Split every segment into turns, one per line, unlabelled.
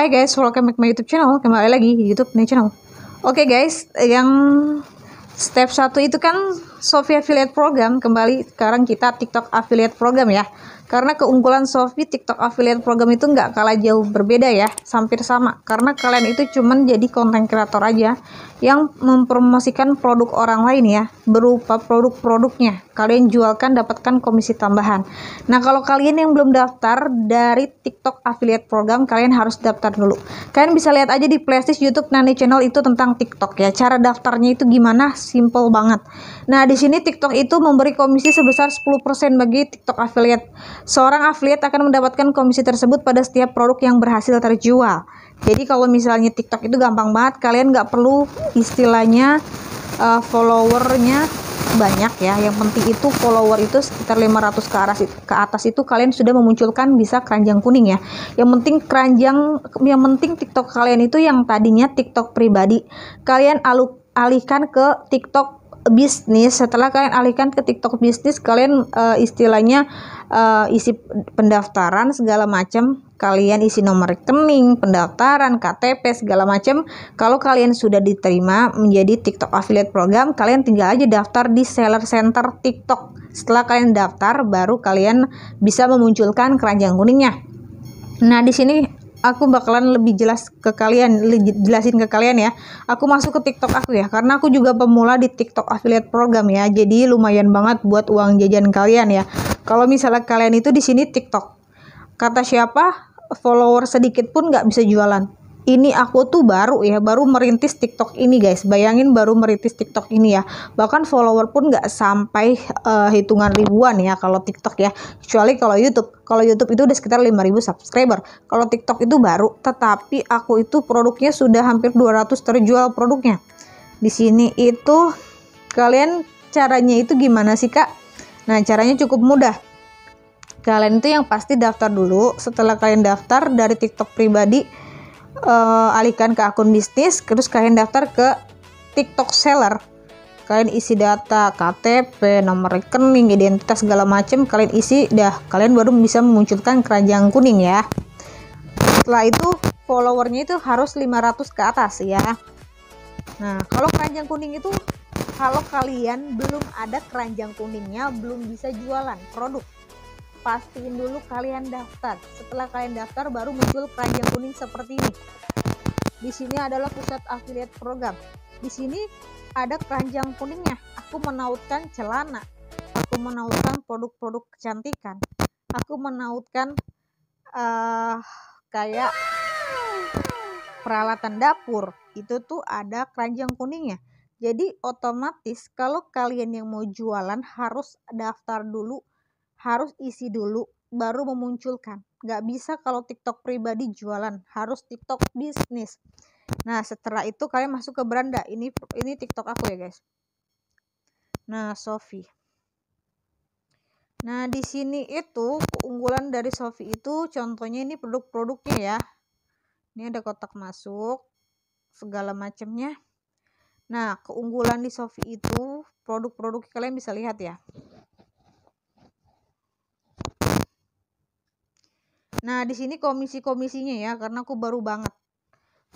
Hai guys, welcome back my YouTube channel. Kembali lagi di YouTube nih channel. Oke okay guys, yang step satu itu kan Sofia affiliate program, kembali sekarang kita TikTok affiliate program ya. Karena keunggulan Sofi TikTok Affiliate Program itu nggak kalah jauh berbeda ya, hampir sama. Karena kalian itu cuman jadi konten kreator aja yang mempromosikan produk orang lain ya, berupa produk-produknya. Kalian jualkan dapatkan komisi tambahan. Nah kalau kalian yang belum daftar dari TikTok Affiliate Program, kalian harus daftar dulu. Kalian bisa lihat aja di playlist YouTube Nani Channel itu tentang TikTok ya. Cara daftarnya itu gimana? Simple banget. Nah di sini TikTok itu memberi komisi sebesar 10% bagi TikTok Affiliate Seorang affiliate akan mendapatkan komisi tersebut pada setiap produk yang berhasil terjual. Jadi kalau misalnya TikTok itu gampang banget, kalian nggak perlu istilahnya uh, followernya banyak ya. Yang penting itu follower itu sekitar 500 ke ke atas itu kalian sudah memunculkan bisa keranjang kuning ya. Yang penting keranjang yang penting TikTok kalian itu yang tadinya TikTok pribadi, kalian alu, alihkan ke TikTok bisnis setelah kalian alihkan ke TikTok bisnis kalian uh, istilahnya uh, isi pendaftaran segala macam kalian isi nomor rekening pendaftaran KTP segala macam kalau kalian sudah diterima menjadi TikTok affiliate program kalian tinggal aja daftar di seller center TikTok setelah kalian daftar baru kalian bisa memunculkan keranjang kuningnya Nah, di sini aku bakalan lebih jelas ke kalian, jelasin ke kalian ya. Aku masuk ke TikTok aku ya, karena aku juga pemula di TikTok affiliate program ya. Jadi lumayan banget buat uang jajan kalian ya. Kalau misalnya kalian itu di sini TikTok, kata siapa follower sedikit pun nggak bisa jualan ini aku tuh baru ya, baru merintis TikTok ini guys. Bayangin baru merintis TikTok ini ya. Bahkan follower pun nggak sampai uh, hitungan ribuan ya kalau TikTok ya. Kecuali kalau YouTube. Kalau YouTube itu udah sekitar 5000 subscriber. Kalau TikTok itu baru, tetapi aku itu produknya sudah hampir 200 terjual produknya. Di sini itu kalian caranya itu gimana sih, Kak? Nah, caranya cukup mudah kalian itu yang pasti daftar dulu setelah kalian daftar dari TikTok pribadi uh, alihkan ke akun bisnis terus kalian daftar ke TikTok seller kalian isi data KTP nomor rekening identitas segala macam kalian isi dah kalian baru bisa memunculkan keranjang kuning ya setelah itu followernya itu harus 500 ke atas ya nah kalau keranjang kuning itu kalau kalian belum ada keranjang kuningnya belum bisa jualan produk pastiin dulu kalian daftar. Setelah kalian daftar baru muncul keranjang kuning seperti ini. Di sini adalah pusat affiliate program. Di sini ada keranjang kuningnya. Aku menautkan celana. Aku menautkan produk-produk kecantikan. Aku menautkan uh, kayak peralatan dapur. Itu tuh ada keranjang kuningnya. Jadi otomatis kalau kalian yang mau jualan harus daftar dulu harus isi dulu baru memunculkan. Nggak bisa kalau TikTok pribadi jualan, harus TikTok bisnis. Nah, setelah itu kalian masuk ke beranda. Ini ini TikTok aku ya, guys. Nah, Sofi. Nah, di sini itu keunggulan dari Sofi itu contohnya ini produk-produknya ya. Ini ada kotak masuk segala macamnya. Nah, keunggulan di Sofi itu produk-produk kalian bisa lihat ya. Nah, di sini komisi-komisinya ya, karena aku baru banget.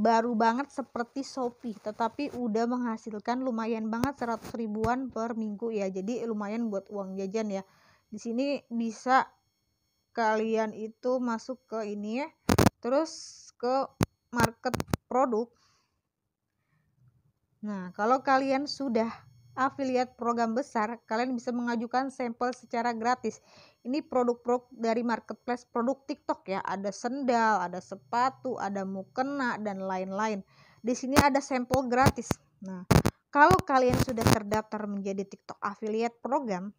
Baru banget seperti Shopee, tetapi udah menghasilkan lumayan banget 100 ribuan per minggu ya. Jadi lumayan buat uang jajan ya. Di sini bisa kalian itu masuk ke ini ya. Terus ke market produk. Nah, kalau kalian sudah afiliat program besar, kalian bisa mengajukan sampel secara gratis ini produk-produk dari marketplace produk TikTok ya. Ada sendal, ada sepatu, ada mukena dan lain-lain. Di sini ada sampel gratis. Nah, kalau kalian sudah terdaftar menjadi TikTok affiliate program,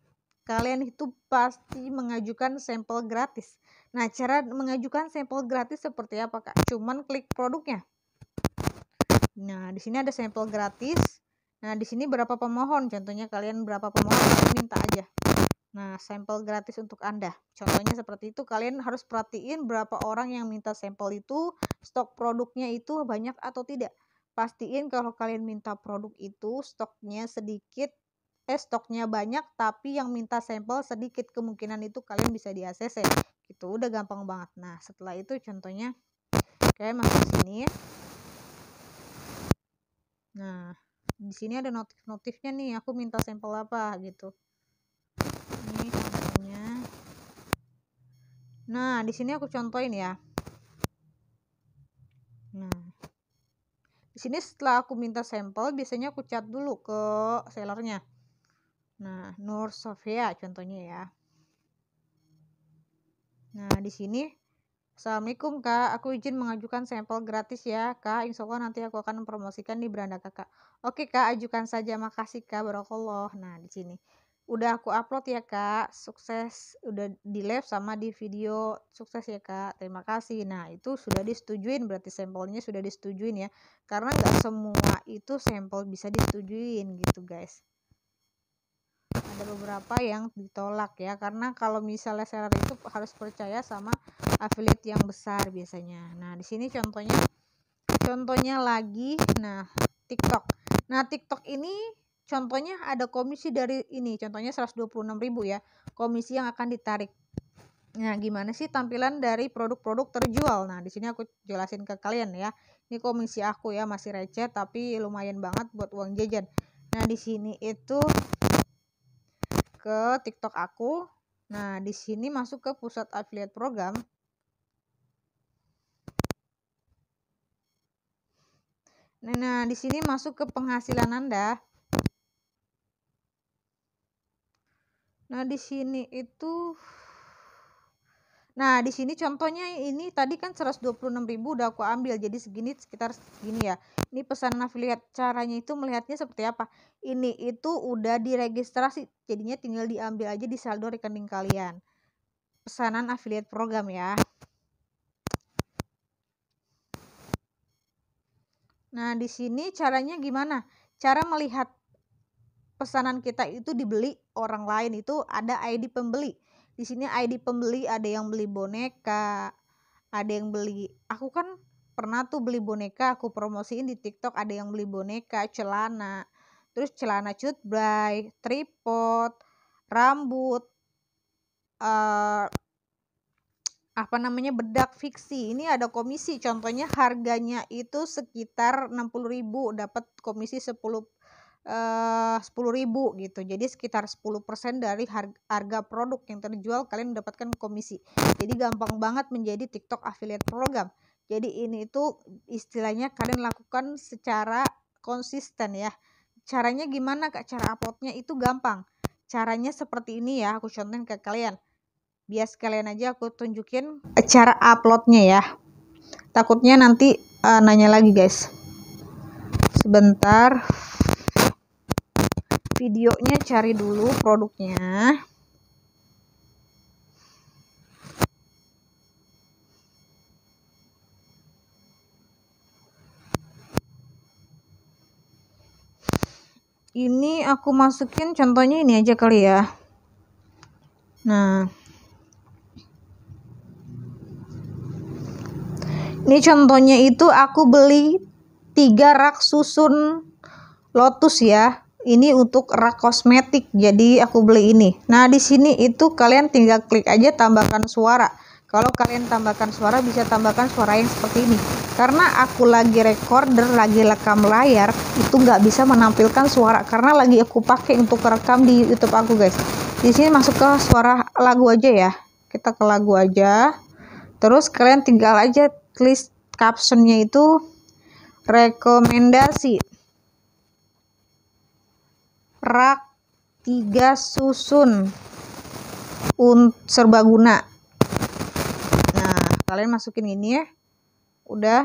kalian itu pasti mengajukan sampel gratis. Nah, cara mengajukan sampel gratis seperti apa, Kak? Cuman klik produknya. Nah, di sini ada sampel gratis. Nah, di sini berapa pemohon? Contohnya kalian berapa pemohon minta aja. Nah, sampel gratis untuk Anda. Contohnya seperti itu, kalian harus perhatiin berapa orang yang minta sampel itu, stok produknya itu banyak atau tidak. Pastiin kalau kalian minta produk itu stoknya sedikit, eh stoknya banyak, tapi yang minta sampel sedikit kemungkinan itu kalian bisa di ACC. Ya. Gitu, udah gampang banget. Nah, setelah itu contohnya, oke masuk sini. Nah, di sini ada notif-notifnya nih, aku minta sampel apa gitu ini contohnya nah di sini aku contohin ya nah di sini setelah aku minta sampel biasanya aku cat dulu ke sellernya nah Nur Sofia contohnya ya nah di sini Assalamualaikum kak, aku izin mengajukan sampel gratis ya kak, insya Allah nanti aku akan mempromosikan di beranda kakak. Oke kak, ajukan saja, makasih kak, barokallah. Nah di sini udah aku upload ya kak sukses udah di live sama di video sukses ya kak terima kasih nah itu sudah disetujuin berarti sampelnya sudah disetujuin ya karena nggak semua itu sampel bisa disetujuin gitu guys ada beberapa yang ditolak ya karena kalau misalnya seller itu harus percaya sama affiliate yang besar biasanya nah di sini contohnya contohnya lagi nah TikTok nah TikTok ini Contohnya ada komisi dari ini, contohnya 126.000 ya, komisi yang akan ditarik. Nah, gimana sih tampilan dari produk-produk terjual? Nah, di sini aku jelasin ke kalian ya. Ini komisi aku ya, masih receh tapi lumayan banget buat uang jajan. Nah, di sini itu ke TikTok aku. Nah, di sini masuk ke pusat affiliate program. Nah, nah di sini masuk ke penghasilan Anda. Nah, di sini itu Nah, di sini contohnya ini tadi kan 126.000 udah aku ambil. Jadi segini sekitar segini ya. Ini pesanan afiliat. Caranya itu melihatnya seperti apa? Ini itu udah diregistrasi. Jadinya tinggal diambil aja di saldo rekening kalian. Pesanan afiliat program ya. Nah, di sini caranya gimana? Cara melihat pesanan kita itu dibeli orang lain itu ada ID pembeli. Di sini ID pembeli ada yang beli boneka, ada yang beli. Aku kan pernah tuh beli boneka, aku promosiin di TikTok ada yang beli boneka, celana, terus celana cut, cutbray, tripod, rambut, uh, apa namanya bedak fiksi ini ada komisi contohnya harganya itu sekitar 60.000 dapat komisi 10 Eh, sepuluh ribu gitu jadi sekitar 10% dari harga, harga produk yang terjual kalian mendapatkan komisi jadi gampang banget menjadi TikTok affiliate program jadi ini itu istilahnya kalian lakukan secara konsisten ya caranya gimana kak cara uploadnya itu gampang caranya seperti ini ya aku contohin ke kalian bias sekalian aja aku tunjukin cara uploadnya ya takutnya nanti uh, nanya lagi guys sebentar videonya cari dulu produknya ini aku masukin contohnya ini aja kali ya nah ini contohnya itu aku beli tiga rak susun lotus ya ini untuk rak kosmetik jadi aku beli ini nah di sini itu kalian tinggal klik aja tambahkan suara kalau kalian tambahkan suara bisa tambahkan suara yang seperti ini karena aku lagi recorder lagi rekam layar itu nggak bisa menampilkan suara karena lagi aku pakai untuk rekam di YouTube aku guys di sini masuk ke suara lagu aja ya kita ke lagu aja terus kalian tinggal aja klik captionnya itu rekomendasi rak tiga susun un serbaguna nah kalian masukin ini ya udah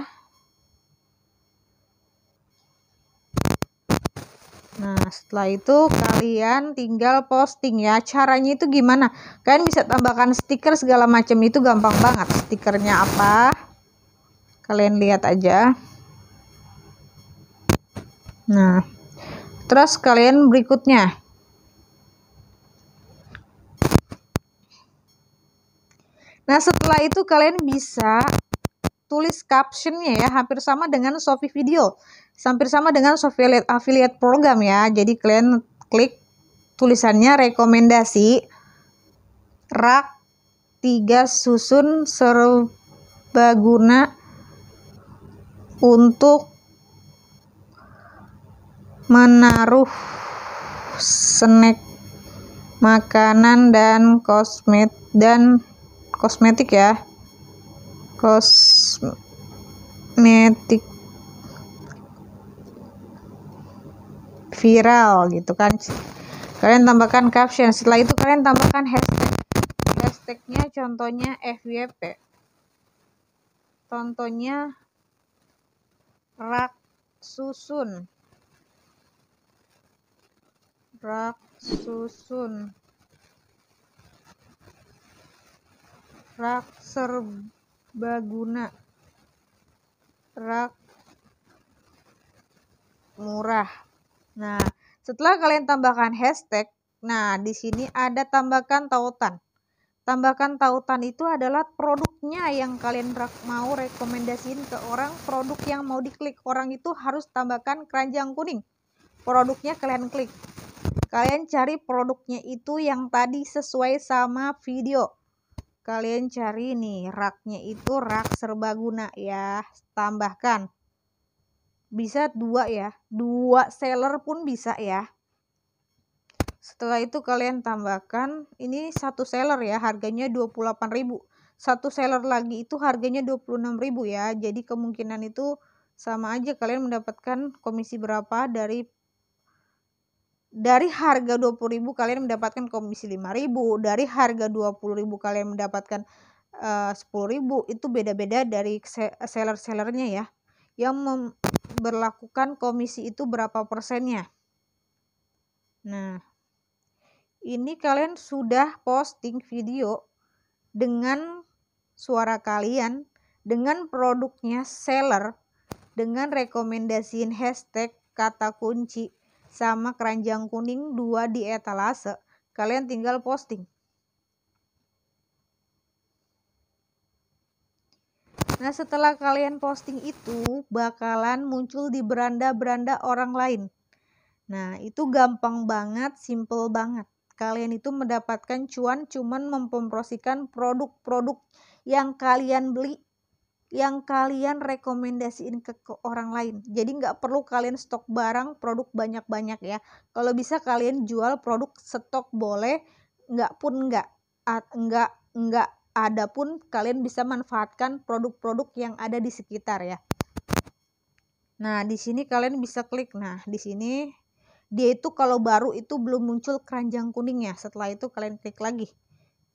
Nah, setelah itu kalian tinggal posting ya. Caranya itu gimana? Kalian bisa tambahkan stiker segala macam itu gampang banget. Stikernya apa? Kalian lihat aja. Nah, Terus kalian berikutnya. Nah setelah itu kalian bisa tulis captionnya ya hampir sama dengan sofi video hampir sama dengan sofi affiliate program ya jadi kalian klik tulisannya rekomendasi rak tiga susun serbaguna untuk menaruh snack makanan dan kosmet dan kosmetik ya kosmetik viral gitu kan kalian tambahkan caption setelah itu kalian tambahkan hashtag hashtagnya contohnya FYP contohnya rak susun Rak susun, rak serbaguna rak murah nah setelah kalian tambahkan hashtag nah di sini ada tambahkan tautan tambahkan tautan itu adalah produknya yang kalian mau rekomendasiin ke orang produk yang mau diklik orang itu harus tambahkan keranjang kuning produknya kalian klik kalian cari produknya itu yang tadi sesuai sama video kalian cari nih raknya itu rak serbaguna ya tambahkan bisa dua ya dua seller pun bisa ya setelah itu kalian tambahkan ini satu seller ya harganya 28.000 satu seller lagi itu harganya 26.000 ya jadi kemungkinan itu sama aja kalian mendapatkan komisi berapa dari dari harga 20.000 kalian mendapatkan komisi 5.000, dari harga 20.000 kalian mendapatkan eh, uh, 10.000 itu beda-beda dari seller-sellernya ya. Yang memperlakukan komisi itu berapa persennya. Nah, ini kalian sudah posting video dengan suara kalian, dengan produknya seller, dengan rekomendasiin hashtag kata kunci sama keranjang kuning dua di etalase. Kalian tinggal posting. Nah setelah kalian posting itu bakalan muncul di beranda-beranda orang lain. Nah itu gampang banget, simple banget. Kalian itu mendapatkan cuan cuman mempromosikan produk-produk yang kalian beli yang kalian rekomendasiin ke, ke orang lain. Jadi nggak perlu kalian stok barang produk banyak-banyak ya. Kalau bisa kalian jual produk stok boleh, nggak pun nggak, nggak nggak ada pun kalian bisa manfaatkan produk-produk yang ada di sekitar ya. Nah di sini kalian bisa klik. Nah di sini dia itu kalau baru itu belum muncul keranjang kuningnya. Setelah itu kalian klik lagi,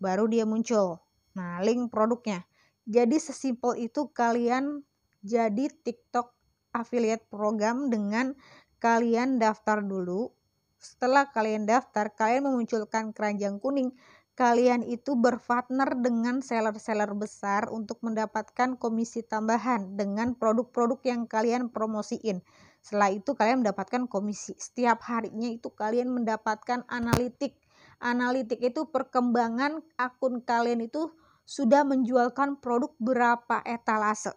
baru dia muncul. Nah link produknya. Jadi sesimpel itu kalian jadi TikTok affiliate program dengan kalian daftar dulu. Setelah kalian daftar, kalian memunculkan keranjang kuning. Kalian itu berpartner dengan seller-seller besar untuk mendapatkan komisi tambahan dengan produk-produk yang kalian promosiin. Setelah itu kalian mendapatkan komisi. Setiap harinya itu kalian mendapatkan analitik. Analitik itu perkembangan akun kalian itu sudah menjualkan produk berapa etalase.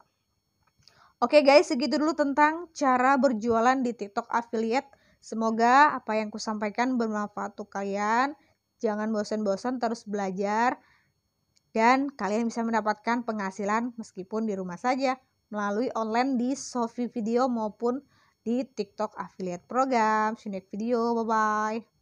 Oke guys, segitu dulu tentang cara berjualan di TikTok affiliate. Semoga apa yang kusampaikan bermanfaat untuk kalian. Jangan bosan-bosan terus belajar dan kalian bisa mendapatkan penghasilan meskipun di rumah saja melalui online di Sofi Video maupun di TikTok affiliate program. See video. Bye bye.